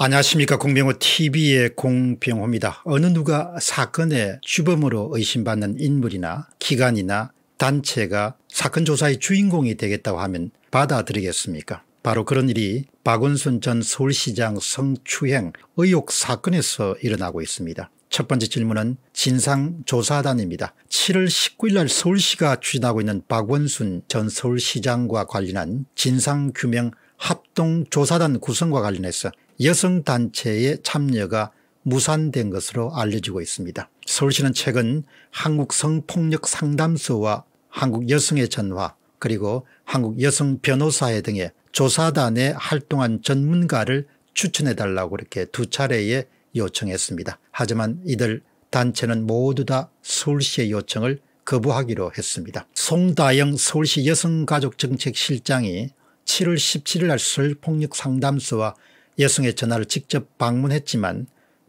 안녕하십니까 공병호 tv의 공병호입니다. 어느 누가 사건의 주범으로 의심받는 인물이나 기관이나 단체가 사건 조사의 주인공이 되겠다고 하면 받아들이겠습니까 바로 그런 일이 박원순 전 서울시장 성추행 의혹 사건에서 일어나고 있습니다. 첫 번째 질문은 진상조사단입니다. 7월 19일 날 서울시가 추진하고 있는 박원순 전 서울시장과 관련한 진상규명 합동조사단 구성과 관련해서 여성단체의 참여가 무산된 것으로 알려지고 있습니다. 서울시는 최근 한국성폭력상담소와 한국여성의 전화 그리고 한국여성변호사회 등의 조사단에 활동한 전문가를 추천해달라고 이렇게 두 차례에 요청했습니다. 하지만 이들 단체는 모두 다 서울시의 요청을 거부하기로 했습니다. 송다영 서울시 여성가족정책실장이 7월 17일 날 서울폭력상담소와 여성의전화를 직접 방문했지만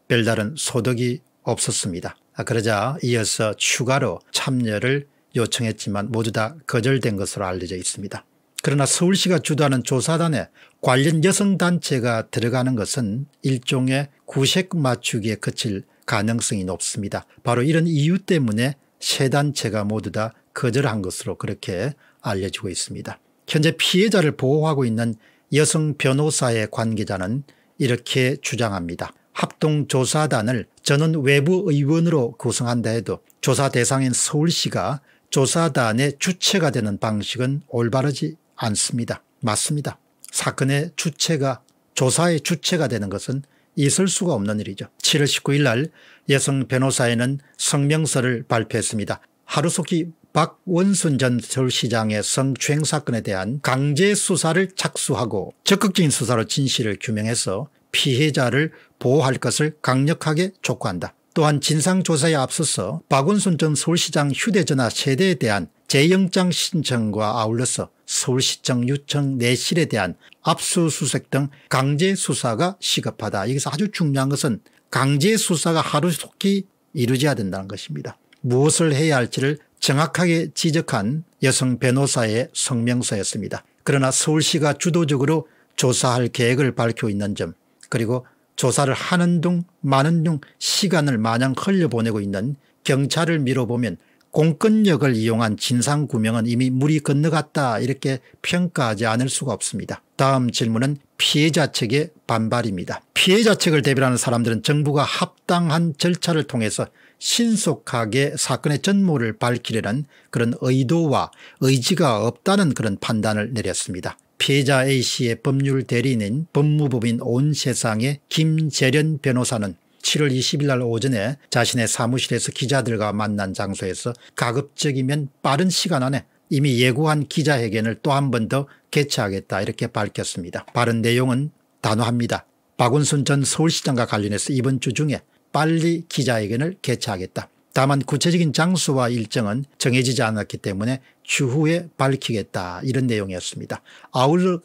별다른 소득이 없었습니다. 아, 그러자 이어서 추가로 참여를 요청했지만 모두 다 거절된 것으로 알려져 있습니다. 그러나 서울시가 주도하는 조사단에 관련 여성단체가 들어가는 것은 일종의 구색 맞추기에 그칠 가능성이 높습니다. 바로 이런 이유 때문에 세 단체가 모두 다 거절한 것으로 그렇게 알려지고 있습니다. 현재 피해자를 보호하고 있는 여성 변호사의 관계자는 이렇게 주장합니다. 합동조사단을 저는 외부 의원으로 구성한다 해도 조사 대상인 서울시가 조사단의 주체가 되는 방식은 올바르지 않습니다. 맞습니다. 사건의 주체가 조사의 주체가 되는 것은 있을 수가 없는 일이죠. 7월 19일 날 여성 변호사에는 성명서를 발표했습니다. 하루속히 박원순 전 서울시장의 성추행 사건에 대한 강제 수사를 착수하고 적극적인 수사로 진실을 규명해서 피해자를 보호할 것을 강력하게 촉구한다. 또한 진상조사에 앞서서 박원순 전 서울시장 휴대전화 세대에 대한 재영장 신청과 아울러서 서울시청 유청 내실에 대한 압수수색 등 강제 수사가 시급하다. 여기서 아주 중요한 것은 강제 수사가 하루속히 이루어져야 된다는 것입니다. 무엇을 해야 할지를 정확하게 지적한 여성 변호사의 성명서였습니다. 그러나 서울시가 주도적으로 조사할 계획을 밝혀 있는 점 그리고 조사를 하는 둥 마는 둥 시간을 마냥 흘려보내고 있는 경찰을 미뤄보면 공권력을 이용한 진상구명은 이미 물이 건너갔다 이렇게 평가하지 않을 수가 없습니다. 다음 질문은 피해자 측의 반발입니다. 피해자 측을 대변하는 사람들은 정부가 합당한 절차를 통해서 신속하게 사건의 전모를 밝히려는 그런 의도와 의지가 없다는 그런 판단을 내렸습니다. 피해자 A씨의 법률 대리인인 법무법인 온 세상의 김재련 변호사는 7월 20일 날 오전에 자신의 사무실에서 기자들과 만난 장소에서 가급적이면 빠른 시간 안에 이미 예고한 기자회견을 또 한 번 더 개최하겠다 이렇게 밝혔습니다. 바른 내용은 단호합니다. 박원순 전 서울시장과 관련해서 이번 주 중에 빨리 기자회견을 개최하겠다. 다만 구체적인 장소와 일정은 정해지지 않았기 때문에 추후에 밝히겠다 이런 내용이었습니다. 아울러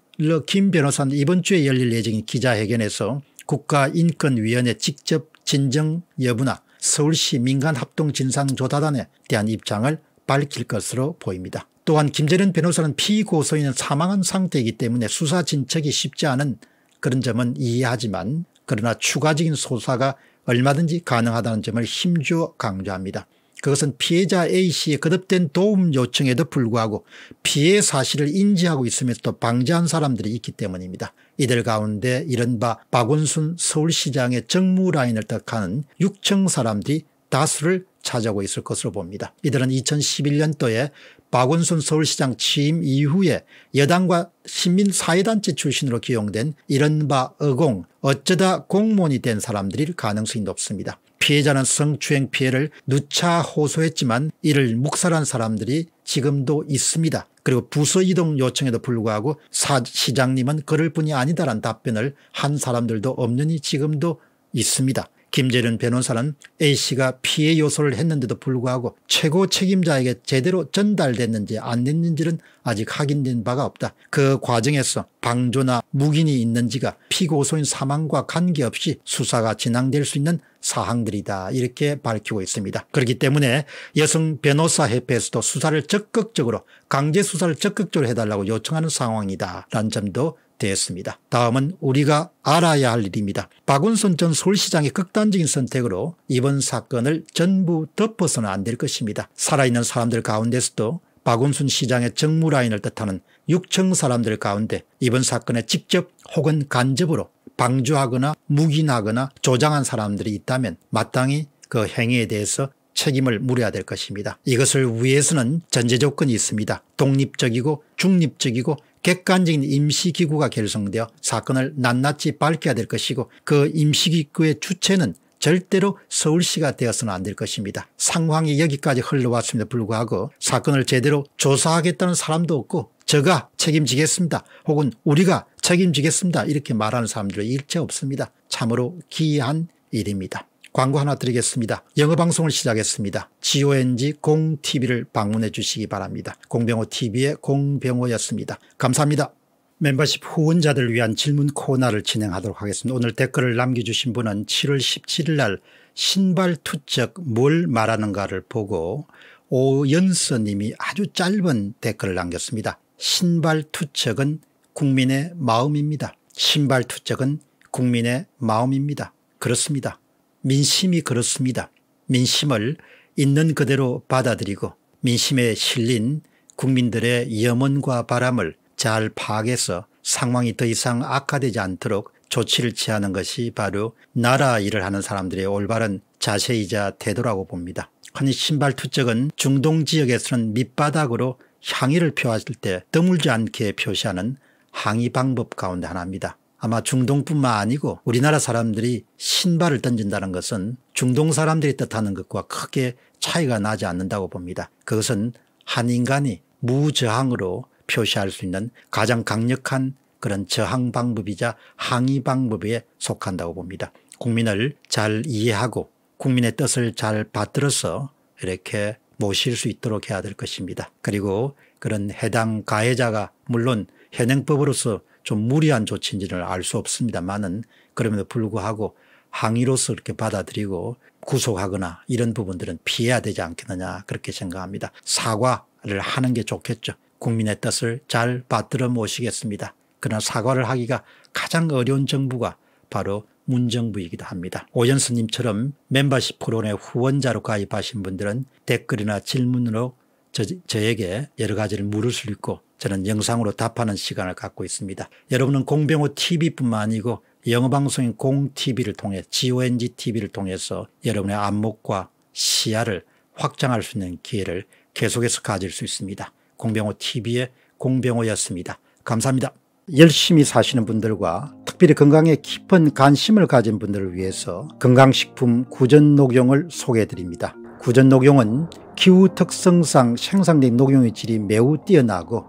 김 변호사는 이번 주에 열릴 예정인 기자회견에서 국가인권위원회 직접 진정 여부나 서울시 민간합동진상조사단에 대한 입장을 밝힐 것으로 보입니다. 또한 김재련 변호사는 피고소인은 사망한 상태이기 때문에 수사 진척이 쉽지 않은 그런 점은 이해하지만 그러나 추가적인 소사가 얼마든지 가능하다는 점을 심주 어 강조합니다. 그것은 피해자 A씨의 거듭된 도움 요청에도 불구하고 피해 사실을 인지하고 있음에서도 방지한 사람들이 있기 때문입니다. 이들 가운데 이른바 박원순 서울시장의 정무라인을 뜻하는 6층 사람들이 다수를 차지하고 있을 것으로 봅니다. 이들은 2011년도에 박원순 서울시장 취임 이후에 여당과 시민사회단체 출신으로 기용된 이른바 어공 어쩌다 공무원이 된 사람들일 가능성이 높습니다. 피해자는 성추행 피해를 누차 호소했지만 이를 묵살한 사람들이 지금도 있습니다. 그리고 부서 이동 요청에도 불구하고 사, 시장님은 그럴 뿐이 아니다라는 답변을 한 사람들도 없느니 지금도 있습니다. 김재련 변호사는 A씨가 피해 요소를 했는데도 불구하고 최고 책임자에게 제대로 전달됐는지 안 됐는지는 아직 확인된 바가 없다. 그 과정에서 방조나 묵인이 있는지가 피고소인 사망과 관계없이 수사가 진행될 수 있는 사항들이다 이렇게 밝히고 있습니다. 그렇기 때문에 여성 변호사협회에서도 수사를 적극적으로 강제 수사를 적극적으로 해달라고 요청하는 상황이다 라는 점도 되었습니다. 다음은 우리가 알아야 할 일입니다. 박운순 전 서울시장의 극단적인 선택으로 이번 사건을 전부 덮어서는 안 될 것입니다. 살아있는 사람들 가운데서도 박원순 시장의 정무라인을 뜻하는 6층 사람들 가운데 이번 사건에 직접 혹은 간접으로 방조하거나 묵인하거나 조장한 사람들이 있다면 마땅히 그 행위에 대해서 책임을 물어야 될 것입니다. 이것을 위해서는 전제 조건이 있습니다. 독립적이고 중립적이고 객관적인 임시기구가 결성되어 사건을 낱낱이 밝혀야 될 것이고 그 임시기구의 주체는 절대로 서울시가 되어서는 안 될 것입니다. 상황이 여기까지 흘러왔음에도 불구하고 사건을 제대로 조사하겠다는 사람도 없고 저가 책임지겠습니다 혹은 우리가 책임지겠습니다 이렇게 말하는 사람들은 일체 없습니다. 참으로 기이한 일입니다. 광고 하나 드리겠습니다. 영어 방송을 시작했습니다. GONG 공TV를 방문해 주시기 바랍니다. 공병호TV의 공병호였습니다. 감사합니다. 멤버십 후원자들 위한 질문 코너를 진행하도록 하겠습니다. 오늘 댓글을 남겨주신 분은 7월 17일 날 신발 투척 뭘 말하는가를 보고 오연서님이 아주 짧은 댓글을 남겼습니다. 신발 투척은 국민의 마음입니다. 신발 투척은 국민의 마음입니다. 그렇습니다. 민심이 그렇습니다. 민심을 있는 그대로 받아들이고 민심에 실린 국민들의 염원과 바람을 잘 파악해서 상황이 더 이상 악화되지 않도록 조치를 취하는 것이 바로 나라 일을 하는 사람들의 올바른 자세이자 태도라고 봅니다. 흔히 신발 투적은 중동 지역에서는 밑바닥으로 향의를 표하실때 드물지 않게 표시하는 항의 방법 가운데 하나입니다. 아마 중동뿐만 아니고 우리나라 사람들이 신발을 던진다는 것은 중동 사람들이 뜻하는 것과 크게 차이가 나지 않는다고 봅니다. 그것은 한 인간이 무저항으로 표시할 수 있는 가장 강력한 그런 저항 방법이자 항의 방법에 속한다고 봅니다. 국민을 잘 이해하고 국민의 뜻을 잘 받들어서 이렇게 모실 수 있도록 해야 될 것입니다. 그리고 그런 해당 가해자가 물론 현행법으로서 좀 무리한 조치인지는알 수 없습니다만은 그럼에도 불구하고 항의로서 이렇게 받아들이고 구속하거나 이런 부분들은 피해야 되지 않겠느냐 그렇게 생각합니다. 사과를 하는 게 좋겠죠. 국민의 뜻을 잘 받들어 모시겠습니다. 그러나 사과를 하기가 가장 어려운 정부가 바로 문정부이기도 합니다. 오연수님처럼 멤버십 프론의 후원자로 가입하신 분들은 댓글이나 질문으로 저, 저에게 여러 가지를 물을 수 있고 저는 영상으로 답하는 시간을 갖고 있습니다. 여러분은 공병호 TV뿐만 아니고 영어방송인 공TV를 통해 GONGTV를 통해서 여러분의 안목과 시야를 확장할 수 있는 기회를 계속해서 가질 수 있습니다. 공병호TV의 공병호였습니다. 감사합니다. 열심히 사시는 분들과 특별히 건강에 깊은 관심을 가진 분들을 위해서 건강식품 구전녹용을 소개해드립니다. 구전녹용은 기후 특성상 생산된 녹용의 질이 매우 뛰어나고